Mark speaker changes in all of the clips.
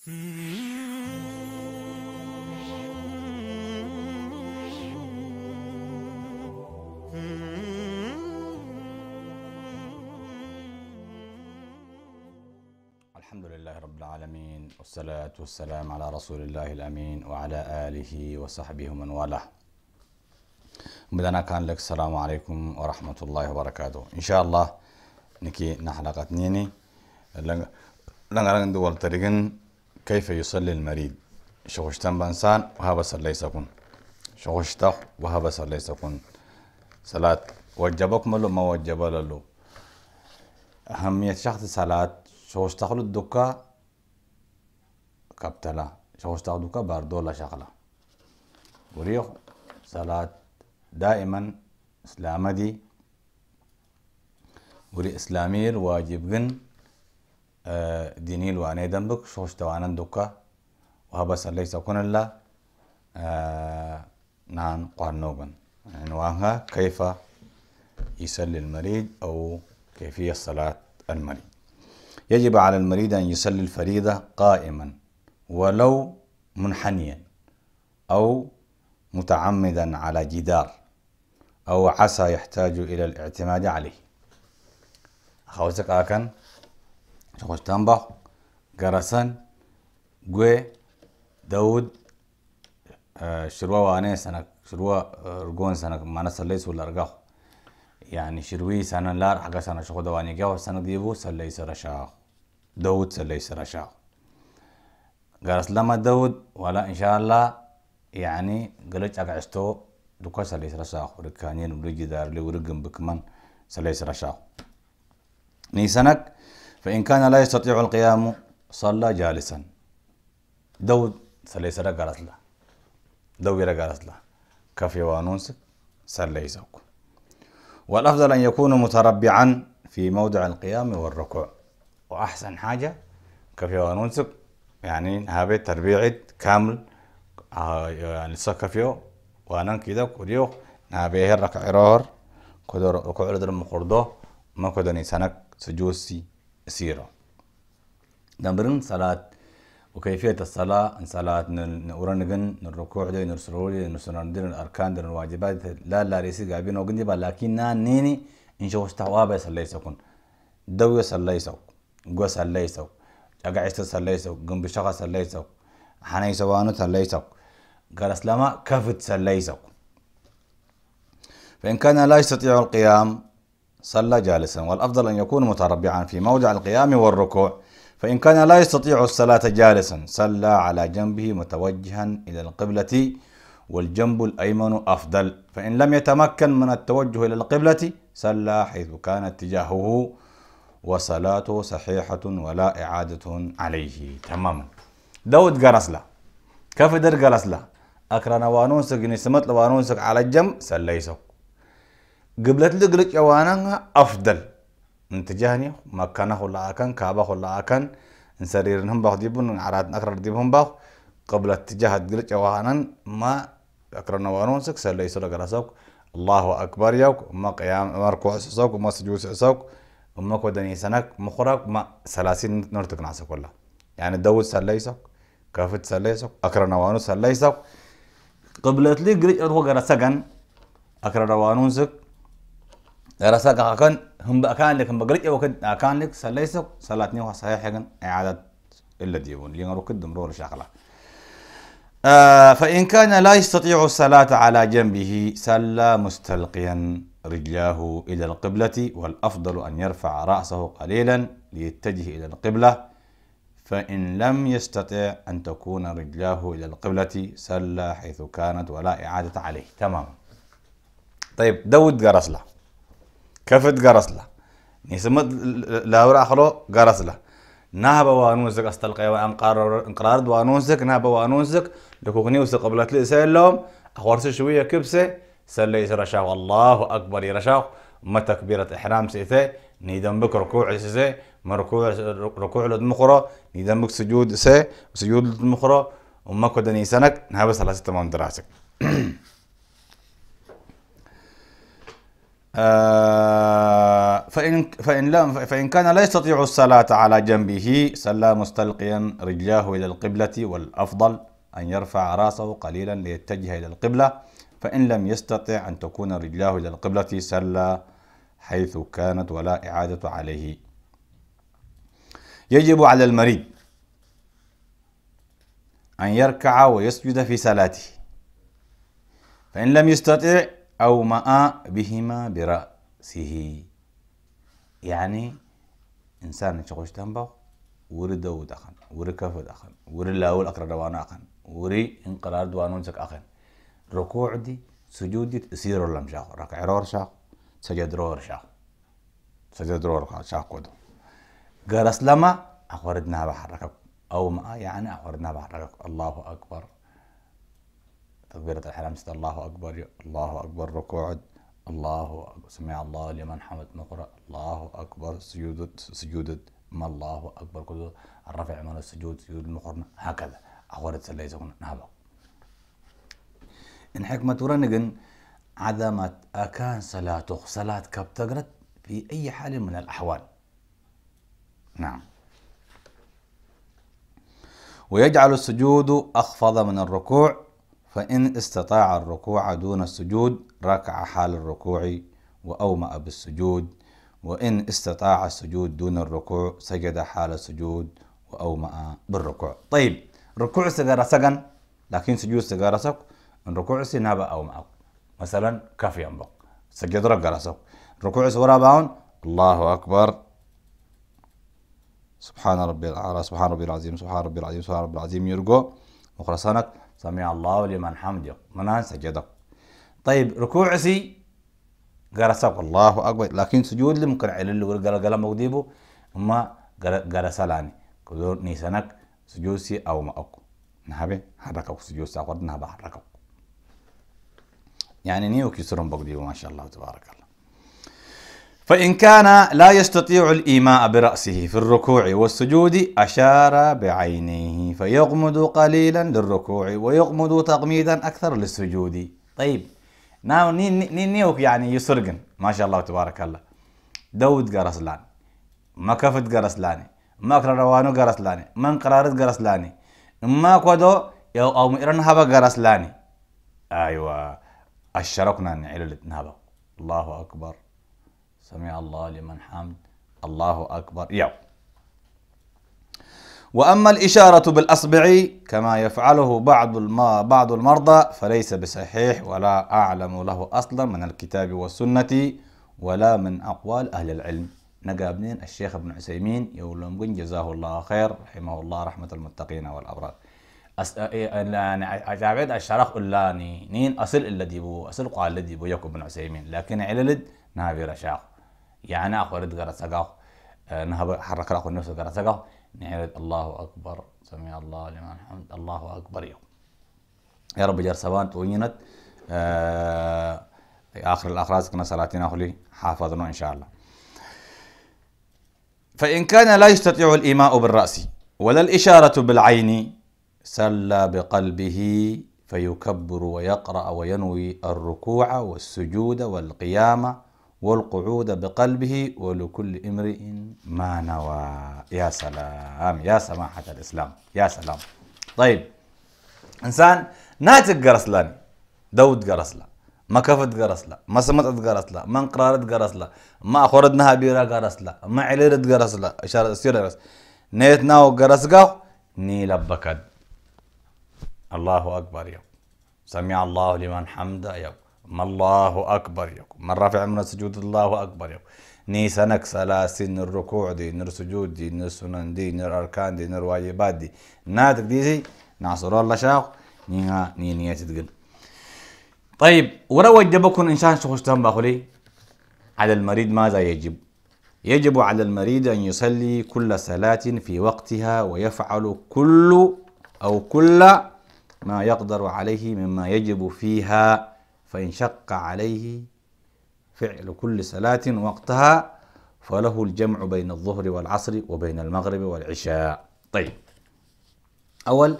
Speaker 1: الحمد لله رب العالمين والصلاة والسلام على رسول الله الأمين وعلى آله وصحبه ومن والاه بدنا كان لك السلام عليكم ورحمة الله وبركاته إن شاء الله نكي نحلقة نيني لنغرن دول تريقن كيف يصلي المريض شغشتن بانسان وهذا صلي سكون شغشته وهذا صلي سكون صلاة وجبكم ملو ما وجب له أهمية شخص صلاة شغشته الدكا كبتلا شغشته الدكا باردولا شغلا وريخ صلاة دائما إسلام دي وري إسلامير واجب جن آه، دينيل وأنا دنبك شوشت وأنا دوكا وهبا سليس أكون الله آه، نان قانوغن عنوانها يعني كيف يسلي المريض أو كيفية صلاة المريض يجب على المريض أن يسلي الفريضة قائما ولو منحنيا أو متعمدا على جدار أو عسى يحتاج إلى الاعتماد عليه خوزك آكن شخوش تنبخ قرسن قوي داود آه شروة واني سنك شروة آه، رقون سنك ما نسل ليس ولا رقاخ يعني شروي سنة لار حقا سنة شخو دواني قاو سنة ديبو سليس رشاخ داود سليس رشاخ قرس لما داود ولا إن شاء الله يعني قلت أقعشتو دوكا سليس رشاخ وركانين بريجي دار لي ورقم بكمان سليس رشاخ نيسانك فإن كان لا يستطيع القيام صلى جالسا دو سليس قالت له دو قالت له كفي وانونس سليسك والأفضل أن يكون متربعا في موضع القيام والركوع وأحسن حاجة كفي وانونسك يعني هابي تربيعي كامل آه، يعني سكفيو وانا كده كوريو نابيه الركع رور كده ركوع لدر مقردو ما كده نسانك سجوسي سيرة تمرين صلاة وكيفية الصلاة إن صلاة نورنجن نركوع ده نرسلولي نرسلندين الأركان ده الواجبات لا لا ريسي قابين وقندي لكن نيني إن شاء الله استوابة صلى يسكون دوي صلى يسوق قوة صلى يسوق أقعد صلى يسوق قم بشغل صلى يسوق حني سوانو صلى يسوق قال اسلاما كفت صلى يسوق فإن كان لا يستطيع القيام صلى جالسا والأفضل أن يكون متربعا في موضع القيام والركوع فإن كان لا يستطيع الصلاة جالسا صلى على جنبه متوجها إلى القبلة والجنب الأيمن أفضل فإن لم يتمكن من التوجه إلى القبلة صلى حيث كان اتجاهه وصلاته صحيحة ولا إعادة عليه تماما داود قرسلة كفدر قرسلة أكرنا وانونسك نسمت وانونسك على الجنب سليسه قبلت لي قلت جوانا أفضل من تجاهني مكانه ولا أكن كعبه ولا أكن نسريرهم باخ ديبون عراد أكرر ديبهم باخ قبلت اتجاه قلت يوانا ما أكرنا وانون سك سلي سلك رسوك الله أكبر يوك ما قيام ما ركوع سوك ما سجود سوك ما كودني سنك مخرك ما سلاسين نرتك ناسك ولا يعني دوت سلي سوك كافت سلي سوك أكرنا وانون سلي سوك قبلت لي قلت يوانا سكن أكرر وانون سك دراسة كان هم بأكان لك هم بقريت أو كد أكان لك سليسك سلاتني وها صحيح جن إعادة إلا ديون لين أروح كدم رول شغلة آه فإن كان لا يستطيع الصلاة على جنبه سلى مستلقيا رجلاه إلى القبلة والأفضل أن يرفع رأسه قليلا ليتجه إلى القبلة فإن لم يستطع أن تكون رجلاه إلى القبلة سلى حيث كانت ولا إعادة عليه تمام طيب دود قرصله كفت ጋራስላ ኒስመት لاورا خلو ጋራስላ نهب وانوزك استلقي وانقرار انقرار وانوزك نهب وانوزك لكوكني وسقبلت لي سلم اخورس شوية كبسة سلي رشا والله اكبر رشا ما تكبيرة احرام سيته نيدم بك ركوع سيته مركوع ركوع لدمخرة نيدم بك سجود سي سجود لدمخرة وما كدني سنك نهب صلاة تمام دراسك آه، فإن فإن لم فإن كان لا يستطيع الصلاة على جنبه صلى مستلقيا رجلاه إلى القبلة والأفضل أن يرفع رأسه قليلا ليتجه إلى القبلة فإن لم يستطع أن تكون رجلاه إلى القبلة صلى حيث كانت ولا إعادة عليه يجب على المريض أن يركع ويسجد في صلاته فإن لم يستطع أو ماء بهما برأسه يعني إنسان نشغوش تنبغ وري دو دخن وري كف دخن وري لاول أقرأ دوانا أخن وري انقرار دوانون سك أخن ركوع دي سجود دي تسير لم شاخ ركع رور شاخ سجد رور شاق سجد رور شاق قدو قرس لما أخوردنا بحركك أو ما يعني أخوردنا بحركك الله أكبر تكبيرة الحرام ست الله أكبر الله أكبر ركوع الله أكبر سمع الله لمن حمد نقرأ الله أكبر سجود سجود ما الله أكبر كله الرفع من السجود سجود المقرن هكذا أخورت سليس هنا نهبه إن حكمة ورنجن عدمت أكان صلاة صلاة كبتقرت في أي حال من الأحوال نعم ويجعل السجود أخفض من الركوع فإن استطاع الركوع دون السجود ركع حال الركوع وأومأ بالسجود وإن استطاع السجود دون الركوع سجد حال السجود وأومأ بالركوع طيب ركوع سجارة سجن لكن سجود سجارة سك سنابة أو أومأ مثلا كف ينبق سجد ركع سك ركوع سورة باون الله أكبر سبحان ربي الأعلى سبحان ربي العظيم سبحان ربي العظيم سبحان ربي العظيم يرجو مخلصانك سمع الله لمن حمده منان سجد طيب ركوع سي قرسك الله أكبر لكن سجود لي ممكن على اللي قال قال مقديبه ما قرس لاني كذور نيسانك سجود سي أو ما أكو نهبه حركك سجود ساقود نهبه حركك يعني نيو كسرهم بقديبه ما شاء الله تبارك الله فإن كان لا يستطيع الإيماء برأسه في الركوع والسجود أشار بعينيه فيغمد قليلا للركوع ويغمد تغميدا أكثر للسجود طيب ناو ني ني نيوك يعني يسرقن ما شاء الله تبارك الله داود قرسلان مكفت قرسلاني ما روانو قرسلاني من قرارت لاني ما كودو يو أو مئرن هبا لاني أيوة أشركنا نعيل الله أكبر سمع الله لمن حمد الله أكبر يو وأما الإشارة بالأصبع كما يفعله بعض بعض المرضى فليس بصحيح ولا أعلم له أصلا من الكتاب والسنة ولا من أقوال أهل العلم نقابنين الشيخ ابن عسيمين يولون جزاه الله خير رحمه الله رحمة المتقين والأبرار أجابت إيه، الشرخ اللاني نين أصل الذي بو أصل قال الذي بو يكون ابن عسيمين لكن عللد نابي رشاق يعني أخو رد قرأ آه، نهب حرك رأخو نفسه قرأ سقاه نعرض الله أكبر سمع الله لمن حمد الله أكبر يوم يا رب جار سبان توينت آه، آخر الأخراس كنا صلاتنا أخلي حافظنا إن شاء الله فإن كان لا يستطيع الإيماء بالرأس ولا الإشارة بالعين سلى بقلبه فيكبر ويقرأ وينوي الركوع والسجود والقيامة والقعود بقلبه ولكل امرئ ما نوى يا سلام يا سماحة الإسلام يا سلام طيب إنسان ناتق قرسلاني دود قرسلا ما كفت قرسلا ما سمتت قرسلا ما انقرارت قرسلا ما أخوردنها بيرا قرسلا ما عليرت قرسلا إشارة سيرة نيتنا نيتناو قرسقاو ني لبكد الله أكبر يا سمع الله لمن حمده يوم ما الله أكبر يكو من رفع من السجود الله أكبر يكو ني سنك سلاسين الركوع دي نر سجود دي نر سنن دي نر أركان دي نر واجبات دي ناتك دي زي نعصر الله شاق نيها ني نية تدقل طيب ولو وجبكم إن شاء الله شخص باخلي على المريض ماذا يجب يجب على المريض أن يصلي كل صلاة في وقتها ويفعل كل أو كل ما يقدر عليه مما يجب فيها فإن شق عليه فعل كل صلاة وقتها فله الجمع بين الظهر والعصر وبين المغرب والعشاء طيب أول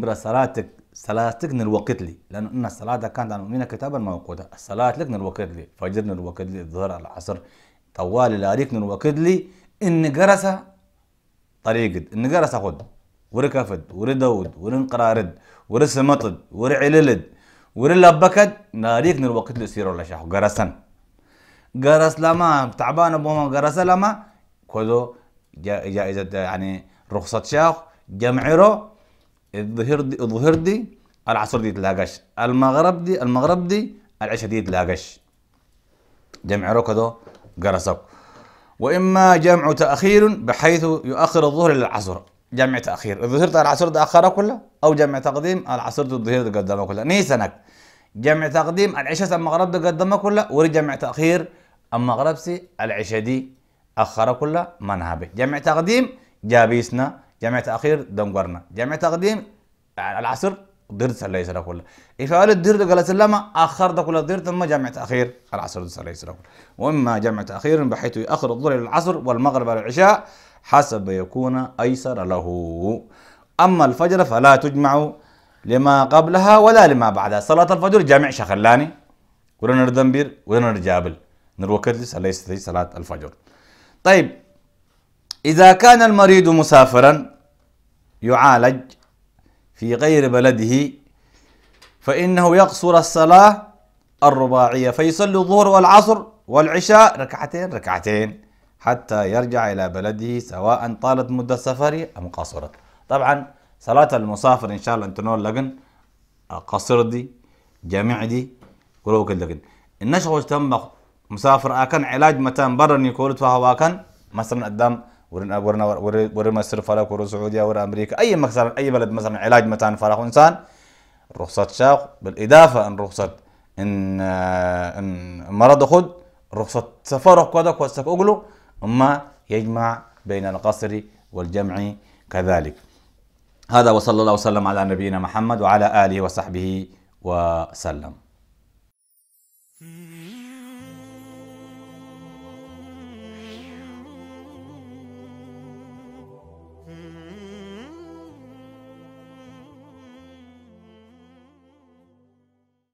Speaker 1: برا صلاتك صلاتك الوقت لي لأن إن الصلاة كانت على المؤمنين كتابا موقوتا الصلاة لك الوقت لي فجر الوقت لي الظهر العصر طوال الاريك الوقت لي إن جرس طريقة إن جرس خد وركفد وردود ورنقرارد ورسمطد ورعللد ورلا بكت ناريك نر وقت لسير ولا شاحو جرسن جرس لما تعبان ابوهم جرس لما كودو جائزة يعني رخصة شاخ جمعرو الظهر دي الظهر دي العصر دي تلاقش المغرب دي المغرب دي العشاء دي تلاقش جمعرو كذو جرسك وإما جمع تأخير بحيث يؤخر الظهر للعصر جمع تاخير الظهر العصر تأخر اخره كله او جمع تقديم العصر ده الظهير قدمه كله نيسنك جمع تقديم العشاء المغرب ده قدمه كله وري جمع تاخير المغرب سي العشاء دي اخره كله منهبه جمع تقديم جابيسنا جمع تاخير دمقرنا جمع تقديم العصر ديرت سلي سلا كله إيه إفعال الديرت قال سلمة آخر ده كله ديرت ما جمع تأخير العصر الله عليه وسلم وإما جمع تأخير بحيث يأخر الظهر إلى العصر والمغرب إلى العشاء حسب يكون أيسر له أما الفجر فلا تجمع لما قبلها ولا لما بعدها صلاة الفجر جامع شخلاني ولا نردنبير ولا نرجابل نروكت لي صلاة الفجر طيب إذا كان المريض مسافرا يعالج في غير بلده فإنه يقصر الصلاة الرباعية فيصلي الظهر والعصر والعشاء ركعتين ركعتين حتى يرجع إلى بلده سواء طالت مدة سفره أم قصرت طبعا صلاة المسافر إن شاء الله أنتنول لقن قصر دي جامع دي قلوك لقن النشغل تم مسافر أكن علاج متان برني كورت فهو أكن مثلا قدام ورنا ورنا ور ور مصر فلك ور السعودية ور أمريكا أي مثلا أي بلد مثلا علاج مثلا فراخ إنسان رخصة شاق بالإضافة أن رخصة إن إن مرض خد رخصة سفر كذا كوستك أقوله أما يجمع بين القصر والجمع كذلك هذا وصلى الله وسلم على نبينا محمد وعلى آله وصحبه وسلم hmm.